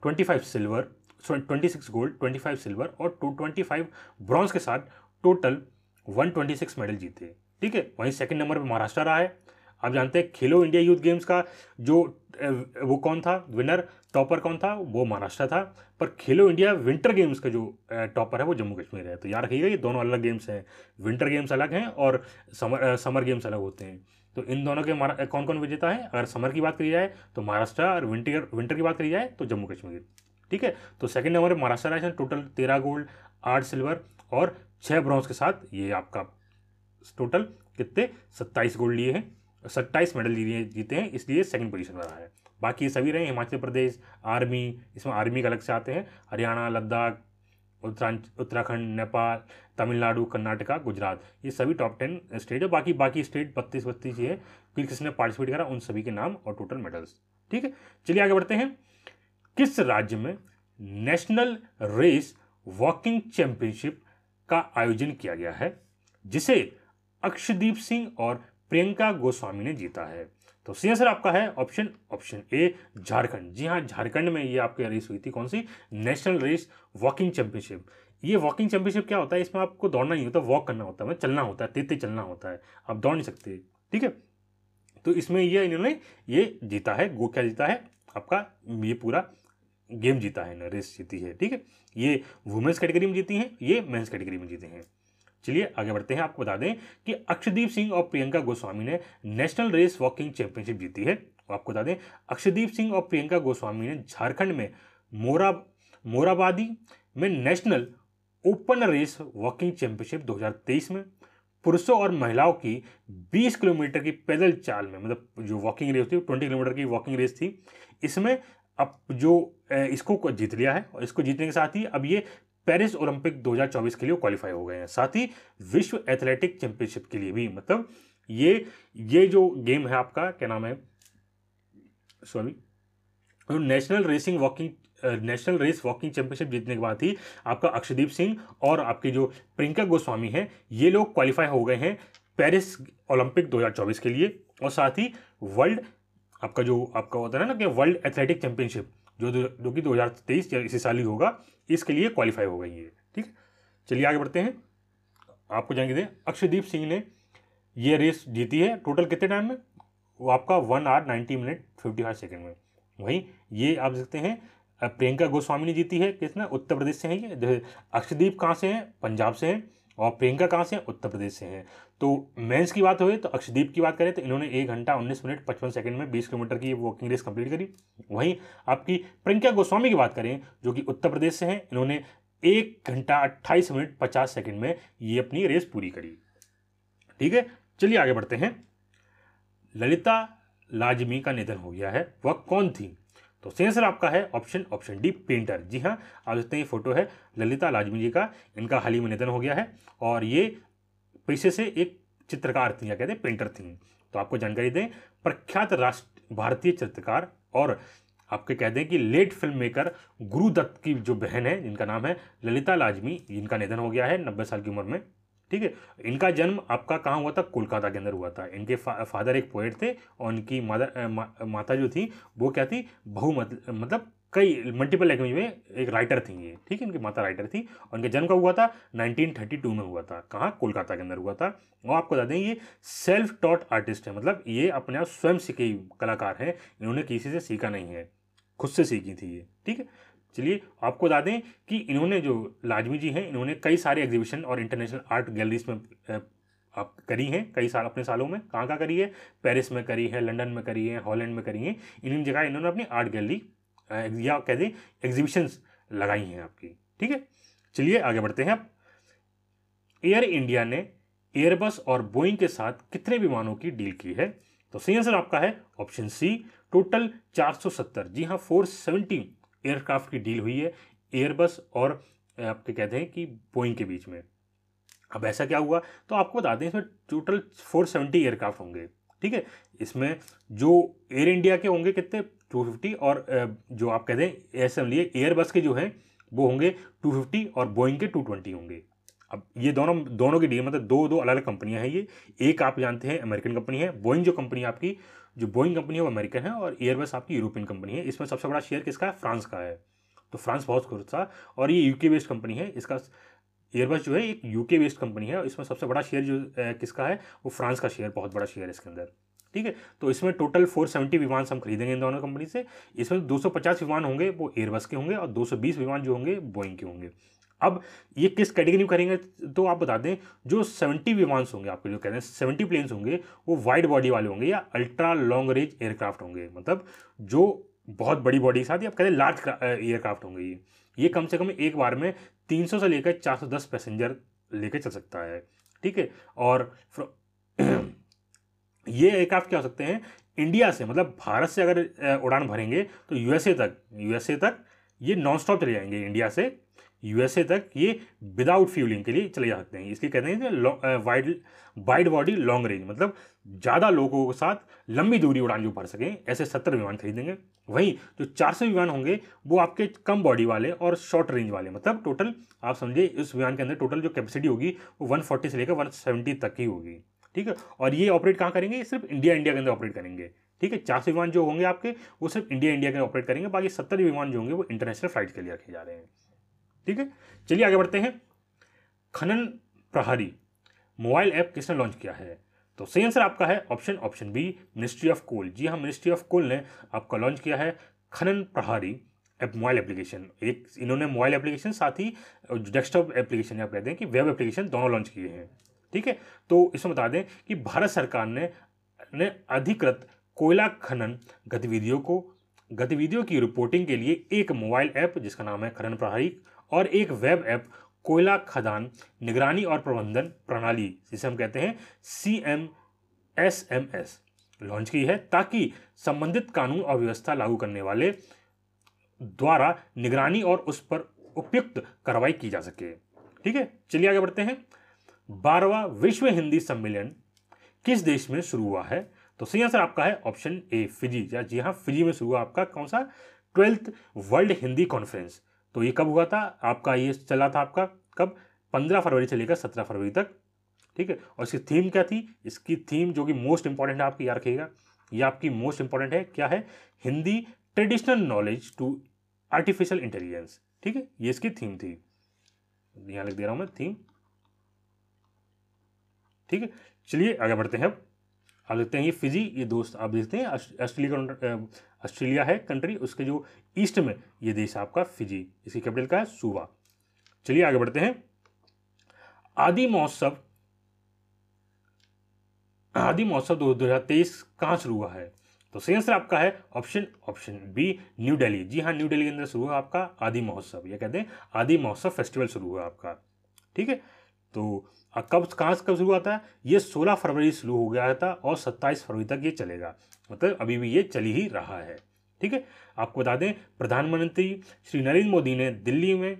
twenty five silver twenty six gold twenty five silver और टू ट्वेंटी फाइव ब्रॉन्ज के साथ total one twenty six medal जीते ठीक है वहीं सेकेंड नंबर पर महाराष्ट्र रहा है आप जानते हैं खेलो इंडिया यूथ गेम्स का जो वो कौन था विनर टॉपर कौन था वो महाराष्ट्र था पर खेलो इंडिया विंटर गेम्स का जो टॉपर है वो जम्मू कश्मीर है तो याद रखिएगा ये दोनों अलग गेम्स हैं विंटर गेम्स अलग हैं और समर समर गेम्स अलग होते हैं तो इन दोनों के कौन कौन विजेता है अगर समर की बात करी जाए तो महाराष्ट्र और विंटर विंटर की बात करी जाए तो जम्मू कश्मीर ठीक है तो सेकेंड नंबर महाराष्ट्र राज्य टोटल तेरह गोल्ड आठ सिल्वर और छः ब्रॉन्ज के साथ ये आपका टोटल कितने सत्ताईस गोल्ड लिए हैं सत्ताईस मेडल जीते हैं इसलिए सेकंड पोजीशन पर रहा है बाकी ये सभी रहे हिमाचल प्रदेश आर्मी इसमें आर्मी के अलग से आते हैं हरियाणा लद्दाख उत्तरांचल उत्तराखंड नेपाल तमिलनाडु कर्नाटका गुजरात ये सभी टॉप टेन स्टेट है बाकी बाकी स्टेट बत्तीस बत्तीस ये है फिर किसने पार्टिसिपेट करा उन सभी के नाम और टोटल मेडल्स ठीक है चलिए आगे बढ़ते हैं किस राज्य में नेशनल रेस वॉकिंग चैंपियनशिप का आयोजन किया गया है जिसे अक्षदीप सिंह और प्रियंका गोस्वामी ने जीता है तो सी आंसर आपका है option option A Jharkhand ji हाँ झारखंड में ये आपकी रेस हुई थी कौन सी नेशनल रेस वॉकिंग चैंपियनशिप ये वॉकिंग चैंपियनशिप क्या होता है इसमें आपको दौड़ना नहीं होता वॉक करना होता है मतलब चलना होता है तेज तेज चलना होता है आप दौड़ नहीं सकते ठीक है तो इसमें ये इन्होंने ये जीता है गो क्या जीता है आपका ये पूरा गेम जीता है ना रेस जीती है ठीक है ये वुमेंस कैटेगरी में जीती हैं ये मेंस कैटेगरी में जीती हैं चलिए आगे बढ़ते हैं आपको बता दें कि अक्षदीप सिंह और प्रियंका गोस्वामी ने नेशनल रेस वॉकिंग चैंपियनशिप जीती है आपको बता दें अक्षदीप सिंह और प्रियंका गोस्वामी ने झारखंड में मोरा मोराबादी में national open race walking championship 2023 में पुरुषों और महिलाओं की 20 किलोमीटर की पैदल चाल में मतलब जो वॉकिंग रेस थी 20 किलोमीटर की वॉकिंग रेस थी इसमें अब जो इसको जीत लिया है और इसको जीतने के साथ ही अब ये पेरिस ओलंपिक 2024 के लिए क्वालिफाई हो गए हैं साथ ही विश्व एथलेटिक चैंपियनशिप के लिए भी मतलब ये ये जो गेम है आपका क्या नाम है sorry national racing walking national race walking championship जीतने के बाद ही आपका अक्षदीप सिंह और आपके जो प्रियंका गोस्वामी हैं ये लोग क्वालिफाई हो गए हैं पेरिस ओलंपिक 2024 के लिए और साथ ही वर्ल्ड आपका जो आपका होता है ना कि वर्ल्ड एथलेटिक चैंपियनशिप जो जो कि 2023 या इसी साल ही होगा इसके लिए क्वालिफाई हो गई है ठीक है चलिए आगे बढ़ते हैं आपको जाएंगे दें अक्षदीप सिंह ने ये रेस जीती है टोटल कितने टाइम में वो आपका one or ninety minute fifty five second में वहीं ये आप देखते हैं प्रियंका गोस्वामी ने जीती है किसने उत्तर प्रदेश से हैं ये अक्षदीप कहाँ से हैं पंजाब से हैं और प्रियंका कहाँ से हैं उत्तर प्रदेश से हैं तो मेंस की बात हुई तो अक्षदीप की बात करें तो इन्होंने एक घंटा उन्नीस मिनट पचपन सेकंड में बीस किलोमीटर की वॉकिंग रेस कंप्लीट करी वहीं आपकी प्रियंका गोस्वामी की बात करें जो कि उत्तर प्रदेश से हैं इन्होंने एक घंटा अट्ठाईस मिनट पचास सेकंड में ये अपनी रेस पूरी करी ठीक है चलिए आगे बढ़ते हैं ललिता लाजमी का निधन हो गया है वह कौन थी तो सेंसर आपका है option option D painter ji हाँ आप देखते हैं ये फोटो है ललिता लाजमी जी का इनका हाल ही में निधन हो गया है और ये पेशे से एक चित्रकार थी या कहते हैं पेंटर थी तो आपको जानकारी दें प्रख्यात राष्ट्र भारतीय चित्रकार और आपके कह दें कि लेट फिल्म मेकर गुरुदत्त की जो बहन है जिनका नाम है ललिता लाजमी जिनका निधन हो गया है नब्बे साल की उम्र में ठीक है इनका जन्म आपका कहाँ हुआ था कोलकाता के अंदर हुआ था इनके फा, फादर एक पोएट थे और उनकी मदर मा, माता जो थी वो क्या थी बहु मतलब कई मल्टीपल लैंग्वेज में एक राइटर थी ये ठीक है इनकी माता राइटर थी और इनका जन्म कब हुआ था 1932 में हुआ था कहाँ कोलकाता के अंदर हुआ था और आपको बता दें ये सेल्फ टॉट आर्टिस्ट है मतलब ये अपने आप स्वयं सीखे कलाकार हैं इन्होंने किसी से सीखा नहीं है खुद से सीखी थी ये ठीक है चलिए आपको बता दें कि इन्होंने जो लाजमी जी हैं इन्होंने कई सारे एग्जीबिशन और इंटरनेशनल आर्ट गैलरीज में आप करी हैं कई साल अपने सालों में कहाँ कहाँ करी है पेरिस में करी है लंदन में करी है हॉलैंड में करी है इन जगह इन्होंने अपनी आर्ट गैलरी या कह दें एग्जीबिशंस लगाई हैं आपकी ठीक है चलिए आगे बढ़ते हैं आप एयर इंडिया ने एयरबस और बोइंग के साथ कितने विमानों की डील की है तो सही आंसर आपका है ऑप्शन सी टोटल 470 जी हाँ 470 एयरक्राफ्ट की डील हुई है एयरबस और आपके कहते हैं कि बोइंग के बीच में अब ऐसा क्या हुआ तो आपको बता दें इसमें टोटल फोर सेवेंटी एयरक्राफ्ट होंगे ठीक है इसमें जो एयर इंडिया के होंगे कितने टू फिफ्टी और जो आप कहते हैं एस एम लिए एयरबस के जो हैं वो होंगे टू फिफ्टी और बोइंग के टू ट्वेंटी होंगे अब ये दोनों दोनों की डील मतलब दो दो अलग अलग कंपनियां हैं ये एक आप जानते हैं अमेरिकन कंपनी है बोइंग जो कंपनी आपकी जो बोइंग कंपनी है वो अमेरिकन है और एयरबस आपकी यूरोपियन कंपनी है इसमें सबसे बड़ा शेयर किसका है फ्रांस का है तो फ्रांस बहुत खुश था और ये यूके बेस्ड कंपनी है इसका एयरबस जो है एक यूके बेस्ड कंपनी है इसमें सबसे बड़ा शेयर जो किसका है वो फ्रांस का शेयर बहुत बड़ा शेयर है इसके अंदर ठीक है तो इसमें टोटल 470 विमान हम खरीदेंगे इन दोनों कंपनी से इसमें 250 विमान होंगे वो एयरबस के होंगे और 220 विमान जो होंगे बोइंग के होंगे अब ये किस कैटेगरी में करेंगे तो आप बता दें जो सेवेंटी विमान्स होंगे आपके जो कह रहे हैं सेवेंटी प्लेन्स होंगे वो वाइड बॉडी वाले होंगे या अल्ट्रा लॉन्ग रेंज एयरक्राफ्ट होंगे मतलब जो बहुत बड़ी बॉडी के साथ या आप कह रहे हैं लार्ज एयरक्राफ्ट होंगे ये ये कम से कम एक बार में तीन से लेकर चार पैसेंजर लेके चल सकता है ठीक है और ये एयरक्राफ्ट क्या हो सकते हैं इंडिया से मतलब भारत से अगर उड़ान भरेंगे तो यूएसए तक यूएसए तक ये नॉन स्टॉप चले जाएंगे इंडिया से यूएसए तक ये विदाउट फ्यूलिंग के लिए चले जा सकते हैं इसलिए कहते हैं wide wide body long range मतलब ज़्यादा लोगों के साथ लंबी दूरी उड़ान जो भर सकें ऐसे सत्तर विमान खरीदेंगे वहीं जो चार सौ विमान होंगे वो आपके कम बॉडी वाले और शॉर्ट रेंज वाले मतलब टोटल आप समझिए इस विमान के अंदर टोटल जो कैपेसिटी होगी वो वन फोर्टी से लेकर वन सेवेंटी तक ही होगी ठीक है और ये ऑपरेट कहाँ करेंगे सिर्फ इंडिया इंडिया के अंदर ऑपरेट करेंगे ठीक है चार सौ विमान जो होंगे आपके वो सिर्फ इंडिया इंडिया के ऑपरेट करेंगे बाकी सत्तर विमान जो होंगे वो इंटरनेशनल फ्लाइट के लिए रखे जा रहे हैं ठीक है चलिए आगे बढ़ते हैं खनन प्रहरी मोबाइल ऐप किसने लॉन्च किया है तो सही आंसर आपका है option option B ministry of coal ji हाँ मिनिस्ट्री ऑफ कोल ने आपका लॉन्च किया है खनन प्रहारी एप मोबाइल एप्लीकेशन एक इन्होंने मोबाइल एप्लीकेशन साथ ही डेस्कटॉप एप्लीकेशन आप कहते हैं कि वेब एप्लीकेशन दोनों लॉन्च किए हैं ठीक है तो इसमें बता दें कि भारत सरकार ने ने अधिकृत कोयला खनन गतिविधियों को गतिविधियों की रिपोर्टिंग के लिए एक मोबाइल ऐप जिसका नाम है खनन प्रहरी और एक वेब ऐप कोयला खदान निगरानी और प्रबंधन प्रणाली जिसे हम कहते हैं C M S M S launch की है ताकि संबंधित कानून और व्यवस्था लागू करने वाले द्वारा निगरानी और उस पर उपयुक्त कार्रवाई की जा सके ठीक है चलिए आगे बढ़ते हैं बारवा विश्व हिंदी सम्मेलन किस देश में शुरू हुआ है तो सही आंसर आपका है ऑप्शन ए फिजी जी हाँ फिजी में शुरू हुआ आपका कौन सा ट्वेल्थ वर्ल्ड हिंदी कॉन्फ्रेंस तो ये कब हुआ था आपका ये चला था आपका कब पंद्रह फरवरी से लेकर सत्रह फरवरी तक ठीक है और इसकी थीम क्या थी इसकी थीम जो कि मोस्ट इंपॉर्टेंट है आपकी याद रखिएगा ये आपकी मोस्ट इंपॉर्टेंट है क्या है Hindi traditional knowledge to artificial intelligence ठीक है ये इसकी थीम थी यहाँ लिख दे रहा हूँ मैं थीम ठीक है चलिए आगे बढ़ते हैं अब आप देखते हैं ये फिजी ये दोस्त आप देखते हैं ऑस्ट्रेलिया ऑस्ट्रेलिया है कंट्री उसके जो ईस्ट में ये देश आपका फिजी इसकी कैपिटल का है सूबा चलिए आगे बढ़ते हैं आदि महोत्सव आदि महोत्सव दो हजार तेईस कहाँ शुरू हुआ है तो सही आंसर आपका है option option B new Delhi ji हाँ न्यू दिल्ली के अंदर शुरू हुआ आपका आदि महोत्सव यह कहते हैं आदि महोत्सव फेस्टिवल शुरू हुआ आपका ठीक है तो कब कहाँ से कब शुरू आता है ये 16 फरवरी शुरू हो गया था और 27 फरवरी तक ये चलेगा मतलब अभी भी ये चल ही रहा है ठीक है आपको बता दें प्रधानमंत्री श्री नरेंद्र मोदी ने दिल्ली में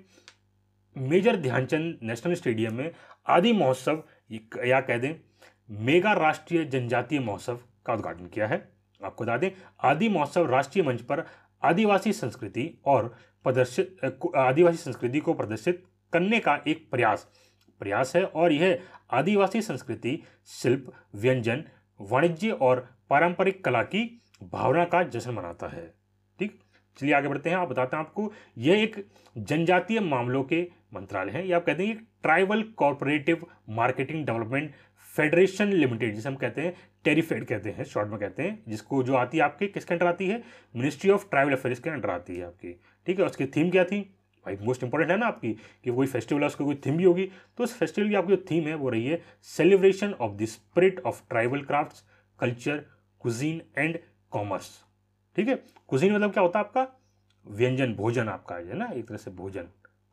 मेजर ध्यानचंद नेशनल स्टेडियम में आदि महोत्सव या कह दें मेगा राष्ट्रीय जनजातीय महोत्सव का उद्घाटन किया है आपको बता दें आदि महोत्सव राष्ट्रीय मंच पर आदिवासी संस्कृति और प्रदर्शित आदिवासी संस्कृति को प्रदर्शित करने का एक प्रयास प्रयास है और यह आदिवासी संस्कृति शिल्प व्यंजन वाणिज्य और पारंपरिक कला की भावना का जश्न मनाता है ठीक चलिए आगे बढ़ते हैं आप बताते हैं आपको यह एक जनजातीय मामलों के मंत्रालय है या आप कहते हैं tribal corporative marketing development federation limited जिसे हम कहते हैं टेरीफेड कहते हैं शॉर्ट में कहते हैं जिसको जो आती है आपके किसके अंडर आती है मिनिस्ट्री ऑफ ट्राइबल अफेयर्स के अंडर आती है आपकी ठीक है उसकी थीम क्या थी भाई मोस्ट इंपॉर्टेंट है ना आपकी कि कोई फेस्टिवल है उसकी कोई थीम भी होगी तो उस फेस्टिवल की आपकी जो थीम है वो रही है celebration of the spirit of tribal craft culture cuisine and commerce ठीक है कुजीन मतलब क्या होता है आपका व्यंजन भोजन आपका है ना एक तरह से भोजन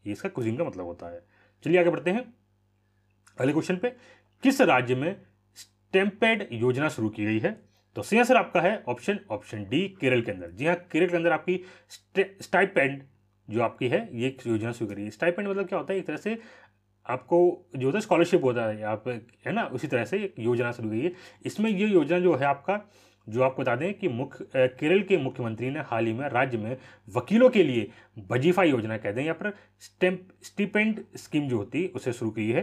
ये इसका कुजीन का मतलब होता है चलिए आगे बढ़ते हैं अगले क्वेश्चन पे किस राज्य में स्टेम्पेड योजना शुरू की गई है तो सही आंसर आपका है ऑप्शन ऑप्शन डी केरल के अंदर जी हाँ केरल के अंदर आपकी स्टाइपेंड जो आपकी है ये योजना शुरू करी स्टाइपेंड मतलब क्या होता है एक तरह से आपको जो होता है स्कॉलरशिप होता है आप है ना उसी तरह से एक योजना शुरू करिए है इसमें ये योजना जो है आपका जो आपको बता दें कि मुख्य केरल के मुख्यमंत्री ने हाल ही में राज्य में वकीलों के लिए वजीफा योजना कह दें या पर स्टेम्प स्टिपेंड स्कीम जो होती है उसे शुरू की है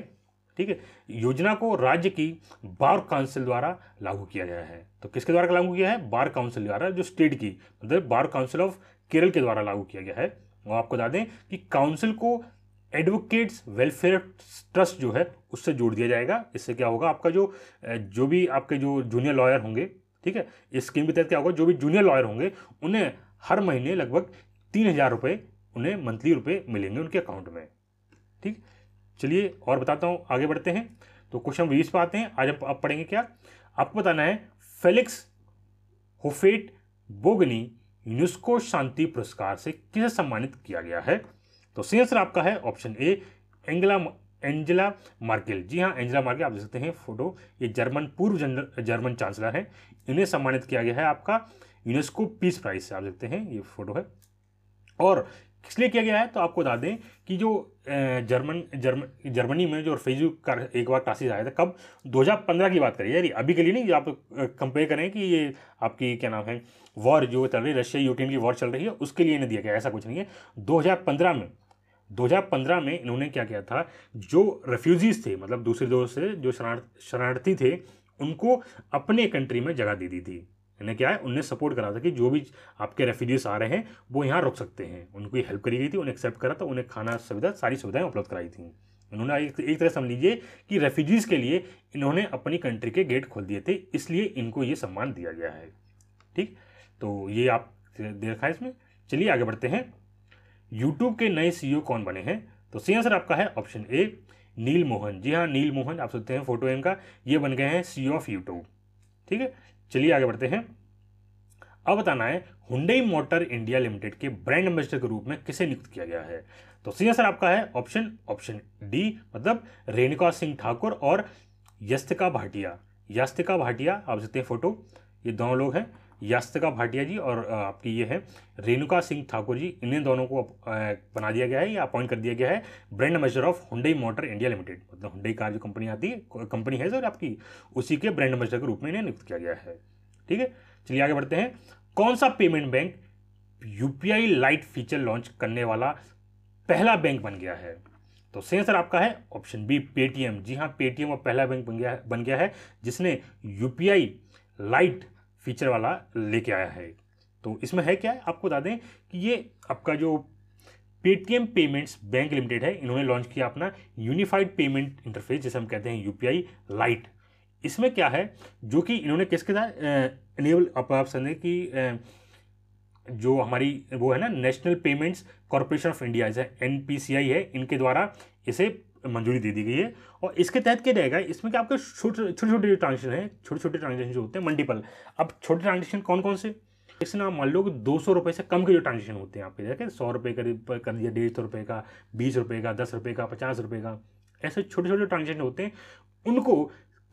ठीक है योजना को राज्य की बार काउंसिल द्वारा लागू किया गया है तो किसके द्वारा लागू किया है बार काउंसिल द्वारा जो स्टेट की मतलब बार काउंसिल ऑफ केरल के द्वारा लागू किया गया है वो आपको बता दें कि काउंसिल को एडवोकेट्स वेलफेयर ट्रस्ट जो है उससे जोड़ दिया जाएगा इससे क्या होगा आपका जो जो भी आपके जो जूनियर लॉयर होंगे ठीक है इस स्कीम के तहत क्या होगा जो भी जूनियर लॉयर होंगे उन्हें हर महीने लगभग तीन हज़ार रुपये उन्हें मंथली रुपये मिलेंगे उनके अकाउंट में ठीक चलिए और बताता हूँ आगे बढ़ते हैं तो क्वेश्चन बीस पर आते हैं आज आप आप पढ़ेंगे क्या आपको बताना है फेलिक्स होफेट बोगनी यूनेस्को शांति पुरस्कार से किसे सम्मानित किया गया है तो सही आंसर आपका है ऑप्शन ए एंगला एंजेला मार्केल जी हाँ एंजेला मार्केल आप देख सकते हैं फोटो ये जर्मन पूर्व जर्मन चांसलर हैं इन्हें सम्मानित किया गया है आपका यूनेस्को पीस प्राइज से आप देखते हैं ये फोटो है और किस लिए किया गया है तो आपको बता दें कि जो जर्मन जर्मन जर्मनी में जो फेजू का एक बार क्लासेज आया था कब 2015 की बात करिए यार अभी के लिए नहीं आप कंपेयर करें कि ये आपकी क्या नाम है वॉर जो चल रही है रशिया यूक्रेन की वॉर चल रही है उसके लिए नहीं दिया गया ऐसा कुछ नहीं है दो में 2015 में इन्होंने क्या किया था जो रेफ्यूजीज़ थे मतलब दूसरे दोस्त से जो शरणार्थी थे उनको अपने कंट्री में जगह दे दी थी यानी क्या है उनने सपोर्ट करा था कि जो भी आपके रेफ्यूजीज आ रहे हैं वो यहाँ रुक सकते हैं उनको हेल्प करी गई थी उन्हें एक्सेप्ट करा था उन्हें खाना सुविधा सारी सुविधाएं उपलब्ध कराई थी उन्होंने एक, तरह समझ लीजिए कि रेफ्यूजीज़ के लिए इन्होंने अपनी कंट्री के गेट खोल दिए थे इसलिए इनको ये सम्मान दिया गया है ठीक तो ये आप देखा है इसमें चलिए आगे बढ़ते हैं यूट्यूब के नए सी e कौन बने हैं तो सही आंसर आपका है ऑप्शन ए नील मोहन जी हाँ नील मोहन आप सोचते हैं फोटो इनका ये बन गए हैं सी ऑफ यूट्यूब ठीक है चलिए आगे बढ़ते हैं अब बताना है हुंडई मोटर इंडिया लिमिटेड के ब्रांड एम्बेसडर के रूप में किसे नियुक्त किया गया है तो सी आंसर आपका है ऑप्शन ऑप्शन डी मतलब रेणुका सिंह ठाकुर और यस्तिका भाटिया यास्तिका भाटिया आप देखते हैं फोटो ये दोनों लोग हैं यास्तिका भाटिया जी और आपकी ये है रेणुका सिंह ठाकुर जी इन्हें दोनों को बना दिया गया है या अपॉइंट कर दिया गया है brand ambassador of Hyundai motor India limited मतलब हुंडई कार जो कंपनी आती है कंपनी है सर आपकी उसी के ब्रांड एम्बेसडर के रूप में इन्हें नियुक्त किया गया है ठीक है चलिए आगे बढ़ते हैं कौन सा payment bank U lite feature launch करने वाला पहला बैंक बन गया है तो सही सर आपका है ऑप्शन बी पेटीएम जी हाँ पेटीएम और पहला बैंक बन गया बन गया है जिसने यूपीआई लाइट फीचर वाला लेके आया है तो इसमें है क्या है आपको बता दें कि ये आपका जो पेटीएम पेमेंट्स बैंक लिमिटेड है इन्होंने लॉन्च किया अपना यूनिफाइड पेमेंट इंटरफेस जिसे हम कहते हैं यूपीआई लाइट इसमें क्या है जो कि इन्होंने किसके साथ इनेबल आप समझें कि जो हमारी वो है ना national payments corporation of India जैसे एन है इनके द्वारा इसे मंजूरी दे दी गई है और इसके तहत क्या रहेगा इसमें क्या आपके छोटे छोटे छोटे ट्रांजेक्शन हैं छोटे छोटे ट्रांजेक्शन जो होते हैं मल्टीपल अब छोटे ट्रांजेक्शन कौन कौन से जैसे ना मान लो कि दो सौ रुपये से कम के जो ट्रांजेक्शन होते हैं आपके देखें सौ रुपये करीब कर दिया डेढ़ सौ रुपये का बीस रुपये का दस रुपये का पचास रुपये का ऐसे छोटे छोटे ट्रांजेक्शन होते हैं उनको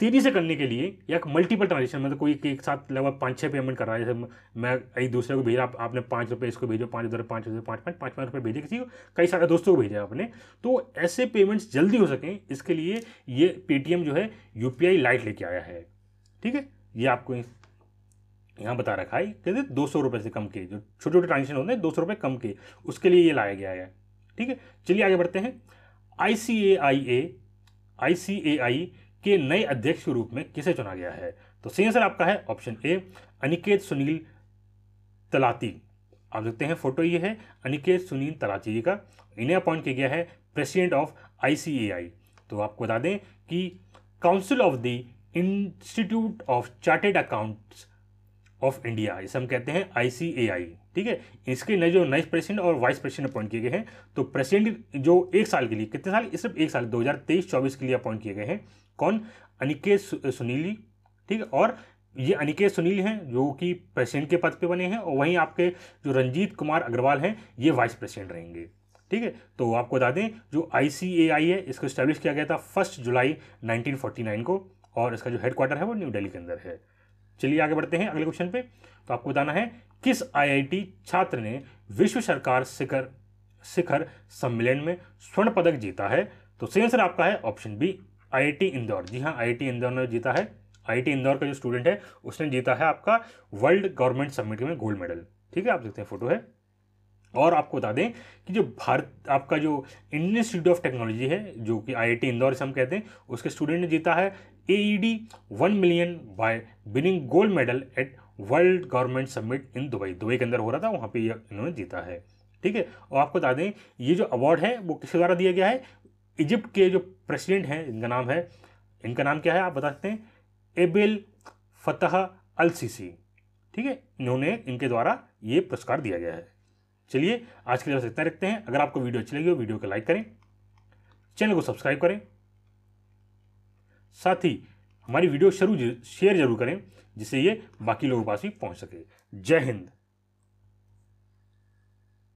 तेज़ी से करने के लिए या मल्टीपल ट्रांजेक्शन मतलब कोई एक साथ लगभग पाँच छः पेमेंट कर रहा है जैसे मैं एक दूसरे को भेजा आप, आपने पाँच रुपये इसको भेजो पाँच हज़ार पाँच हज़ार पाँच पाँच पाँच पाँच रुपये भेजे किसी को कई सारे दोस्तों को भेजा आपने तो ऐसे पेमेंट्स जल्दी हो सकें इसके लिए ये पेटीएम जो है यू पी लाइट लेके आया है ठीक है ये आपको यहाँ बता रखा है कहते दो सौ रुपये से कम के जो छोटे छोटे ट्रांजेक्शन होते हैं दो सौ रुपये कम के उसके लिए ये लाया गया है ठीक है चलिए आगे बढ़ते हैं आई सी ए आई ए आई सी ए आई के नए अध्यक्ष के रूप में किसे चुना गया है तो सही आंसर आपका है ऑप्शन ए अनिकेत सुनील तलाती आप देखते हैं फोटो ये है अनिकेत सुनील तलाती जी का इन्हें अपॉइंट किया गया है प्रेसिडेंट ऑफ आईसीएआई तो आपको बता दें कि council of the institute of chartered accounts of India इसे हम कहते हैं आईसीएआई ठीक है इसके लिए जो नए प्रेसिडेंट और वाइस प्रेसिडेंट अपॉइंट किए गए हैं तो प्रेसिडेंट जो एक साल के लिए कितने साल सिर्फ एक साल दो हज़ार तेईस चौबीस के लिए अपॉइंट किए गए हैं कौन अनिकेत सुनीली ठीक है और ये अनिकेत सुनील हैं जो कि प्रेसिडेंट के पद पे बने हैं और वहीं आपके जो रंजीत कुमार अग्रवाल हैं ये वाइस प्रेसिडेंट रहेंगे ठीक है तो आपको बता दें जो आई है इसको स्टैब्लिश किया गया था फर्स्ट जुलाई 1949 को और इसका जो हेडक्वार्टर है वो न्यू दिल्ली के अंदर है चलिए आगे बढ़ते हैं अगले क्वेश्चन पे तो आपको बताना है किस आईआईटी छात्र ने विश्व सरकार शिखर शिखर सम्मेलन में स्वर्ण पदक जीता है तो सही आंसर आपका है option B IIT Indore ji हाँ आईआईटी इंदौर ने जीता है आईआईटी इंदौर का जो स्टूडेंट है उसने जीता है आपका वर्ल्ड गवर्नमेंट समिट में गोल्ड मेडल ठीक है आप देखते हैं फोटो है और आपको बता दें कि जो भारत आपका जो इंडियन इंस्टीट्यूट ऑफ टेक्नोलॉजी है जो कि आईआईटी इंदौर से हम कहते हैं उसके स्टूडेंट ने जीता है AED one million by winning gold medal at world government summit in Dubai Dubai के अंदर हो रहा था वहाँ पे इन्होंने जीता है ठीक है और आपको बता दें ये जो अवार्ड है वो किसके द्वारा दिया गया है इजिप्ट के जो प्रेसिडेंट हैं इनका नाम है इनका नाम क्या है आप बता सकते हैं एबिल फतह अल सीसी ठीक है इन्होंने इनके द्वारा ये पुरस्कार दिया गया है चलिए आज के लिए बस इतना रखते हैं अगर आपको वीडियो अच्छी लगी हो वीडियो को लाइक करें चैनल को सब्सक्राइब करें साथ ही हमारी वीडियो शुरू शेयर जरूर करें जिससे ये बाकी लोगों के पास भी पहुँच सके जय हिंद